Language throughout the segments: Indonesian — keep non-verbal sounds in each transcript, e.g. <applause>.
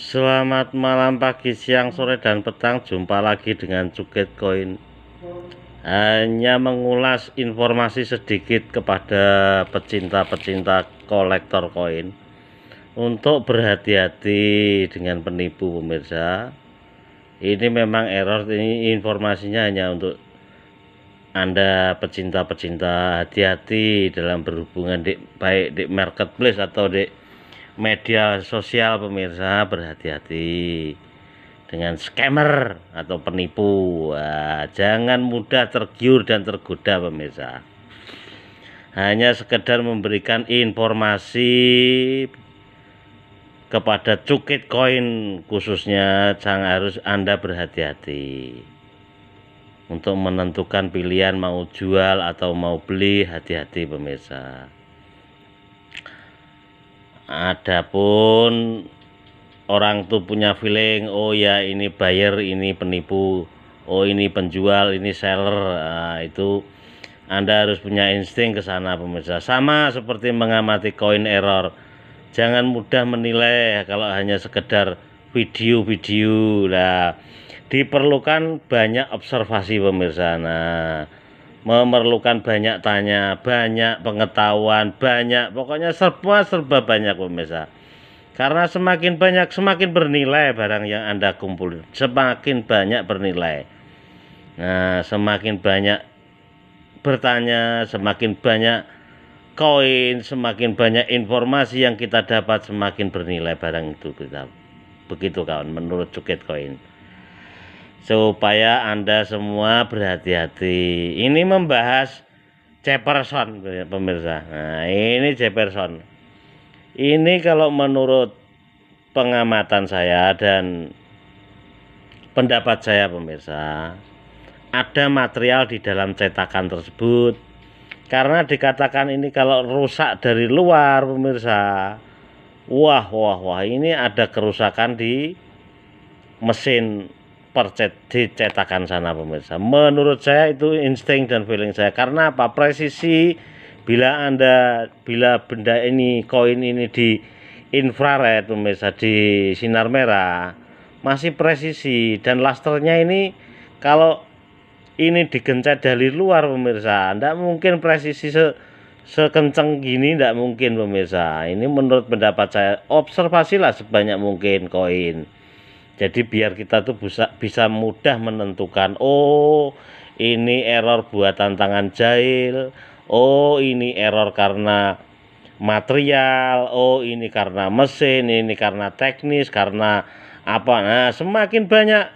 Selamat malam, pagi, siang, sore, dan petang. Jumpa lagi dengan Cuket Coin Hanya mengulas informasi sedikit kepada pecinta-pecinta kolektor koin untuk berhati-hati dengan penipu pemirsa. Ini memang error ini informasinya hanya untuk Anda pecinta-pecinta hati-hati dalam berhubungan di baik di marketplace atau di media sosial pemirsa berhati-hati dengan scammer atau penipu Wah, jangan mudah tergiur dan tergoda pemirsa hanya sekedar memberikan informasi kepada cukit koin khususnya jangan harus Anda berhati-hati untuk menentukan pilihan mau jual atau mau beli hati-hati pemirsa Adapun orang tuh punya feeling, oh ya ini buyer, ini penipu, oh ini penjual, ini seller, nah, itu Anda harus punya insting ke sana pemirsa. Sama seperti mengamati koin error. Jangan mudah menilai kalau hanya sekedar video-video. Nah, diperlukan banyak observasi pemirsa. Nah, memerlukan banyak tanya, banyak pengetahuan, banyak pokoknya serba serba banyak pemirsa. Karena semakin banyak semakin bernilai barang yang Anda kumpul, semakin banyak bernilai. Nah, semakin banyak bertanya, semakin banyak koin, semakin banyak informasi yang kita dapat semakin bernilai barang itu kita. Begitu kawan menurut Cuket Koin supaya Anda semua berhati-hati. Ini membahas Jefferson pemirsa. Nah, ini Jefferson. Ini kalau menurut pengamatan saya dan pendapat saya pemirsa, ada material di dalam cetakan tersebut karena dikatakan ini kalau rusak dari luar pemirsa wah wah wah ini ada kerusakan di mesin percet dicetakan sana pemirsa. Menurut saya itu insting dan feeling saya karena apa? Presisi bila Anda bila benda ini koin ini di infrared pemirsa di sinar merah masih presisi dan lasternya ini kalau ini digencet dari luar pemirsa, tidak mungkin presisi se sekenceng gini tidak mungkin pemirsa. Ini menurut pendapat saya, observasilah sebanyak mungkin koin. Jadi biar kita tuh bisa bisa mudah menentukan oh ini error buatan tangan jahil, oh ini error karena material, oh ini karena mesin, ini karena teknis, karena apa. Nah, semakin banyak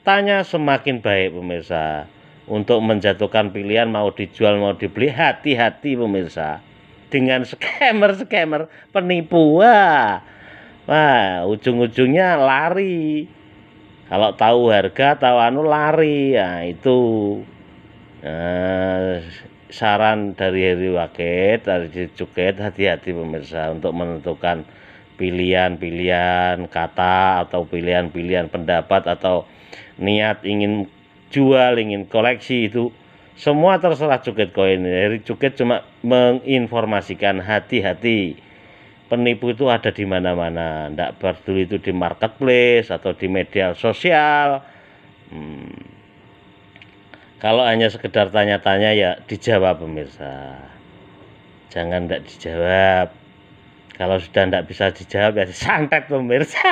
tanya semakin baik pemirsa. Untuk menjatuhkan pilihan mau dijual mau dibeli hati-hati pemirsa dengan scammer-scammer penipu. Wah, ujung-ujungnya lari. Kalau tahu harga, tahu anu lari. ya itu eh, saran dari Heri Waket, dari Cuket, hati-hati pemirsa untuk menentukan pilihan-pilihan kata atau pilihan-pilihan pendapat atau niat ingin jual, ingin koleksi itu semua terserah Cuket Koin. Heri Cuket cuma menginformasikan hati-hati penipu itu ada di mana-mana tidak peduli itu di marketplace atau di media sosial hmm. kalau hanya sekedar tanya-tanya ya dijawab pemirsa jangan tidak dijawab kalau sudah tidak bisa dijawab ya santet pemirsa <laughs>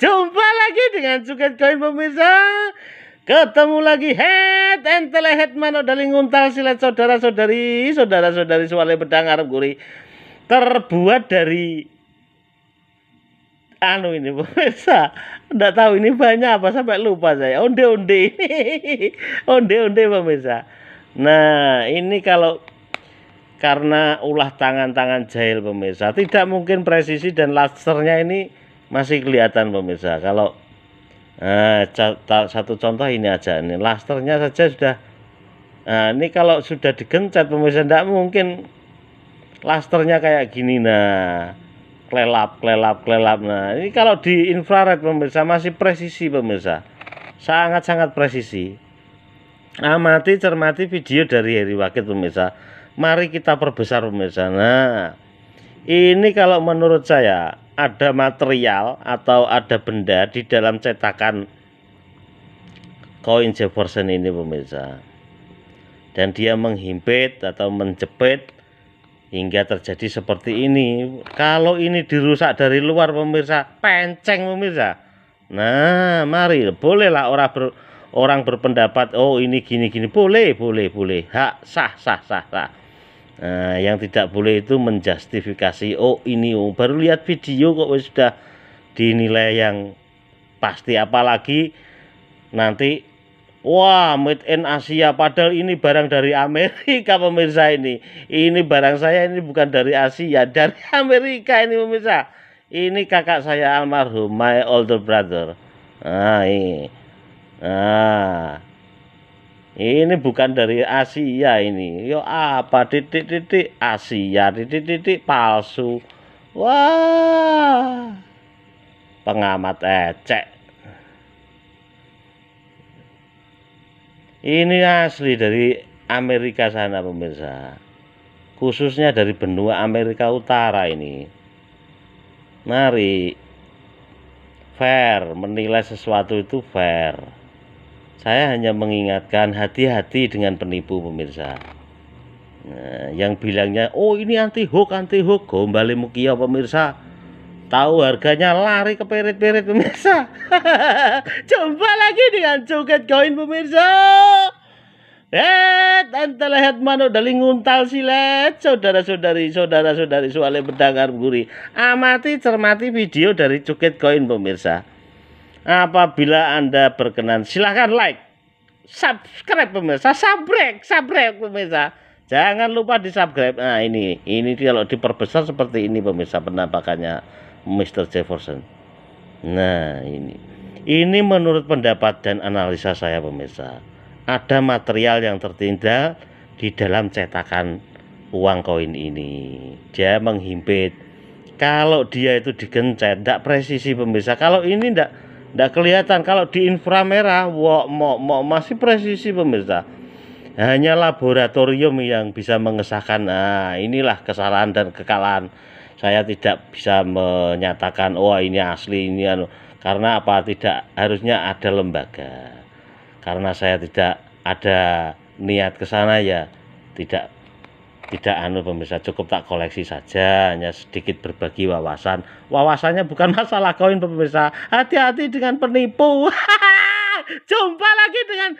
jumpa lagi dengan Suket Koin pemirsa ketemu lagi head and telehead mano daling untal silat saudara saudari saudara saudari soalnya pedang arab guri terbuat dari anu ini pemirsa <laughs> enggak tahu ini banyak apa sampai lupa saya onde-onde ini <laughs> onde-onde pemirsa nah ini kalau karena ulah tangan-tangan jahil pemirsa tidak mungkin presisi dan lasernya ini masih kelihatan pemirsa kalau nah, satu contoh ini aja ini lasernya saja sudah nah, ini kalau sudah digencet pemirsa tidak mungkin lasternya kayak gini nah kelelap kelelap kelelap nah ini kalau di infrared pemirsa masih presisi pemirsa sangat-sangat presisi amati cermati video dari Heri Wakit pemirsa mari kita perbesar pemirsa nah ini kalau menurut saya ada material atau ada benda di dalam cetakan koin Jefferson ini pemirsa dan dia menghimpit atau menjepit hingga terjadi seperti ini kalau ini dirusak dari luar pemirsa penceng pemirsa nah mari bolehlah orang ber, orang berpendapat oh ini gini gini boleh boleh boleh hak sah sah sah sah nah, yang tidak boleh itu menjustifikasi oh ini oh baru lihat video kok sudah dinilai yang pasti apalagi nanti Wah, made in Asia. Padahal ini barang dari Amerika <laughs> pemirsa ini. Ini barang saya ini bukan dari Asia, dari <laughs> Amerika ini pemirsa. Ini kakak saya almarhum, my older brother. Ah, ini. Ah. Ini bukan dari Asia ini. Yo apa titik-titik Asia, titik-titik palsu. Wah. Pengamat ecek. Ini asli dari Amerika sana pemirsa. Khususnya dari benua Amerika Utara ini. Mari fair menilai sesuatu itu fair. Saya hanya mengingatkan hati-hati dengan penipu pemirsa. Nah, yang bilangnya oh ini anti hook anti hook gombali mukia pemirsa Tahu harganya lari ke perit-perit pemirsa. Coba <laughs> lagi dengan cuket koin pemirsa. Eh, tante lihat mana udah linguntal silet, saudara-saudari, saudara-saudari soalnya berdangar gurih. Amati, cermati video dari Cuket Koin pemirsa. Apabila Anda berkenan, silahkan like, subscribe pemirsa, subscribe, subscribe pemirsa. Jangan lupa di subscribe. Nah ini, ini kalau diperbesar seperti ini pemirsa penampakannya. Mr. Jefferson. Nah, ini. Ini menurut pendapat dan analisa saya pemirsa. Ada material yang tertinggal di dalam cetakan uang koin ini. Dia menghimpit kalau dia itu digencet, tidak presisi pemirsa. Kalau ini tidak tidak kelihatan. Kalau di inframerah, wo, mau masih presisi pemirsa hanya laboratorium yang bisa mengesahkan nah inilah kesalahan dan kekalahan saya tidak bisa menyatakan wah oh, ini asli ini anu karena apa tidak harusnya ada lembaga karena saya tidak ada niat ke sana ya tidak tidak anu pemirsa cukup tak koleksi saja hanya sedikit berbagi wawasan wawasannya bukan <laughs> masalah koin pemirsa hati-hati dengan penipu <laughs> jumpa lagi dengan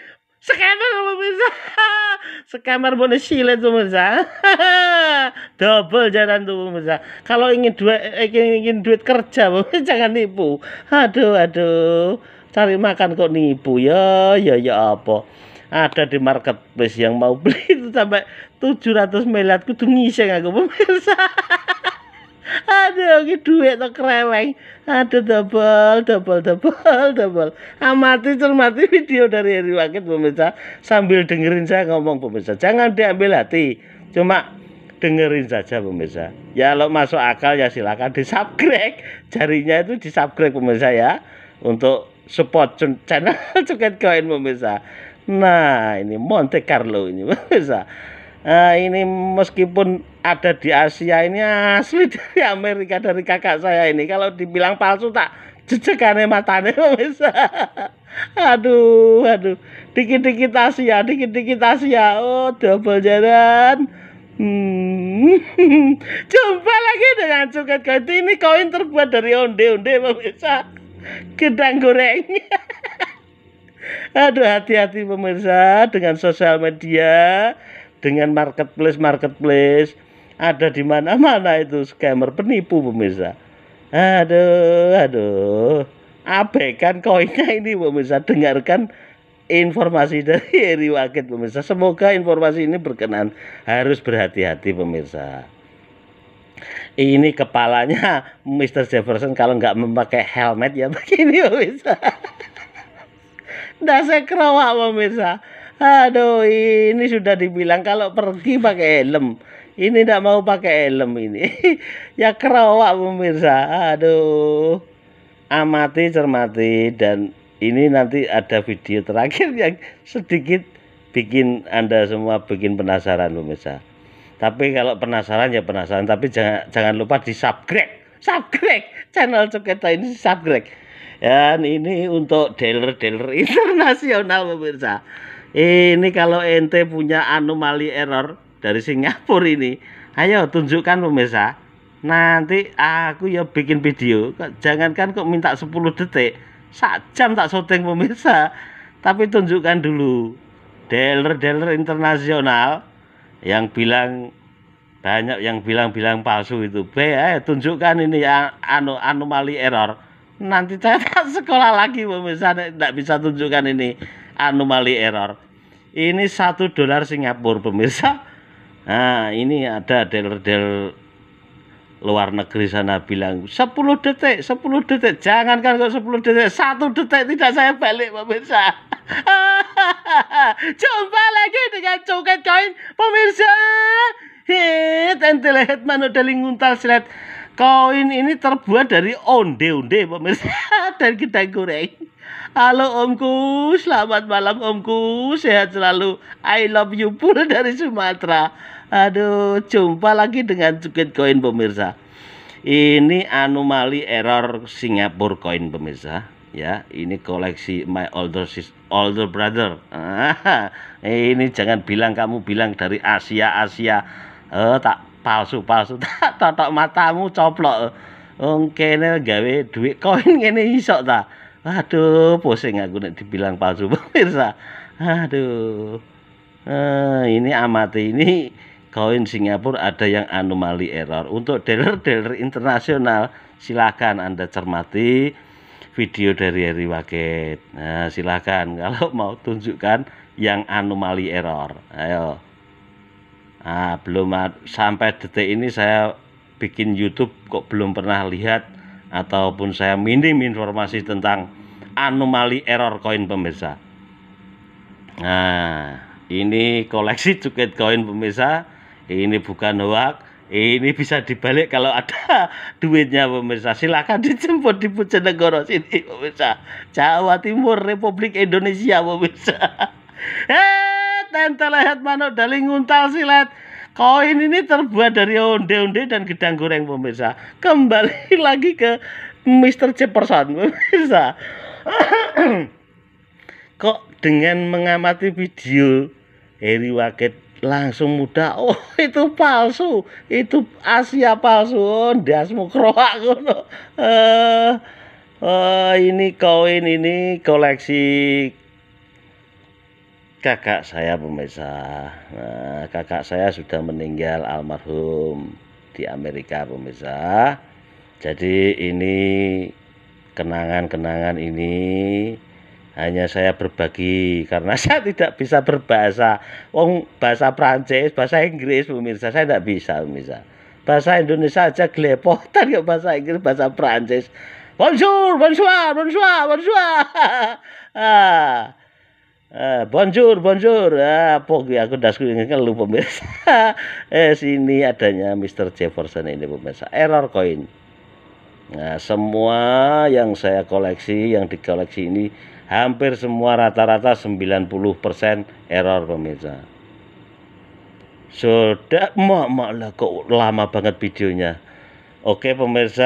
Scammer pemirsa. <laughs> Scammer bonus silet pemirsa. <laughs> Double jalan tuh pemirsa. Kalau ingin duit eh, ingin, ingin duit kerja pemirsa <laughs> jangan nipu. Aduh aduh. Cari makan kok nipu ya ya ya apa ada di marketplace yang mau beli itu sampai 700 miliar kudu ngising aku pemirsa aduh ini duit tuh kreweng aduh double, double, double. double. amati cermati video dari Heri Wakit pemirsa sambil dengerin saya ngomong pemirsa jangan diambil hati cuma dengerin saja pemirsa ya lo masuk akal ya silakan di subscribe jarinya itu di subscribe pemirsa ya untuk support channel <laughs> Cuket Koin pemirsa nah ini Monte Carlo ini <laughs> pemirsa uh, ini meskipun ada di Asia ini asli <laughs> dari Amerika dari kakak saya ini kalau dibilang palsu tak jejekane matane <laughs> pemirsa, aduh aduh dikit-dikit Asia dikit-dikit Asia oh double jalan hmm. <laughs> jumpa lagi dengan cuket ganti ini koin terbuat dari onde-onde pemirsa gedang goreng aduh hati-hati pemirsa dengan sosial media dengan marketplace marketplace ada di mana-mana itu scammer penipu pemirsa aduh aduh abaikan koinnya ini pemirsa dengarkan informasi dari <laughs> Eri Wakit pemirsa semoga informasi ini berkenan harus berhati-hati pemirsa ini kepalanya <laughs> Mr. Jefferson kalau nggak memakai helmet ya begini <laughs> pemirsa dasar kerawak pemirsa Aduh, ini sudah dibilang kalau pergi pakai helm. Ini tidak mau pakai helm ini. <laughs> ya kerawak pemirsa. Aduh. Amati, cermati dan ini nanti ada video terakhir <laughs> yang sedikit bikin Anda semua bikin penasaran pemirsa. Tapi kalau penasaran ya penasaran, tapi jangan jangan lupa di-subscribe. Subscribe channel Coketa ini subscribe. Dan ini untuk dealer-dealer <laughs> internasional pemirsa ini kalau ente punya anomali error dari Singapura ini ayo tunjukkan pemirsa nanti aku ya bikin video jangankan kok minta 10 detik sak jam tak syuting pemirsa tapi tunjukkan dulu dealer-dealer internasional yang bilang banyak yang bilang-bilang palsu itu B ayo, tunjukkan ini ya anu anomali error nanti saya <laughs> tak sekolah lagi pemirsa tidak bisa tunjukkan ini anomali error ini satu dolar Singapura pemirsa nah ini ada dealer-dealer luar negeri sana bilang 10 detik 10 detik jangankan kok 10 detik satu detik tidak saya balik pemirsa <laughs> jumpa lagi dengan coket koin pemirsa hit lihat mana udah linguntal silet koin ini terbuat dari onde-onde pemirsa <laughs> dan kita goreng Halo Omku, selamat malam Omku, sehat selalu. I love you pula dari Sumatera. Aduh, jumpa lagi dengan Cukit Koin pemirsa. Ini anomali error Singapore Coin pemirsa. Ya, ini koleksi my older sis, older brother. Ah, ini jangan bilang kamu bilang dari Asia Asia. Eh, tak palsu palsu <laughs> tak totok matamu coplok. oke kene gawe duit koin ini isok tak Aduh, pusing aku nih dibilang palsu <laughs> pemirsa. Aduh. Eh, ini amati ini koin Singapura ada yang anomali error. Untuk dealer-dealer internasional silakan Anda cermati video dari Eri waket. Nah, silakan <laughs> kalau mau tunjukkan yang anomali error. Ayo. Ah, belum sampai detik ini saya bikin YouTube kok belum pernah lihat ataupun saya minim informasi tentang anomali error koin pemirsa. Nah, ini koleksi cuket koin pemirsa. Ini bukan hoax, ini bisa dibalik kalau ada <laughs> duitnya pemirsa. silakan dijemput di Bojonegoro sini pemirsa. Jawa Timur Republik Indonesia pemirsa. <laughs> Eh, tentelehat manuk daling nguntal silat. Koin ini terbuat dari onde-onde dan gedang goreng pemirsa. Kembali <laughs> lagi ke Mr. Jefferson pemirsa. <clears throat> Kok dengan mengamati video Harry Waget langsung muda oh itu palsu itu Asia palsu oh, ndasmu kroak eh uh, uh, ini koin ini koleksi kakak saya pemirsa nah, kakak saya sudah meninggal almarhum di Amerika pemirsa jadi ini kenangan-kenangan ini hanya saya berbagi karena <laughs> saya tidak bisa berbahasa wong bahasa Prancis bahasa Inggris pemirsa saya tidak bisa pemirsa bahasa Indonesia aja gelepotan ya bahasa Inggris bahasa Prancis bonjour bonsoir bonsoir bonsoir <laughs> ah Eh, bonjour, bonjour. Ah, pokoknya aku dasku ini lu pemirsa. <laughs> eh sini adanya Mr. Jefferson ini pemirsa. Error coin. Nah, semua yang saya koleksi, yang dikoleksi ini hampir semua rata-rata 90% error pemirsa. Sudah, mak, mak lah kok lama banget videonya. Oke pemirsa,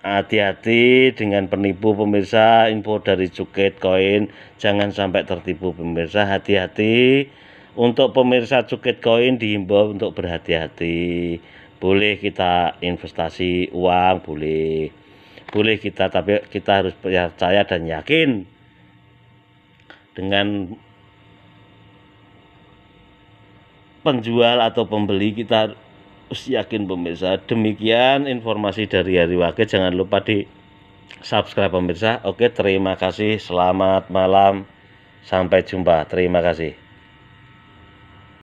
hati-hati dengan penipu pemirsa. Info dari Cuket Koin, jangan sampai tertipu pemirsa. Hati-hati. Untuk pemirsa Cuket Koin dihimbau untuk berhati-hati. Boleh kita investasi uang, boleh. Boleh kita tapi kita harus percaya dan yakin dengan penjual atau pembeli kita yakin pemirsa demikian informasi dari Hari wakil jangan lupa di subscribe pemirsa oke terima kasih selamat malam sampai jumpa terima kasih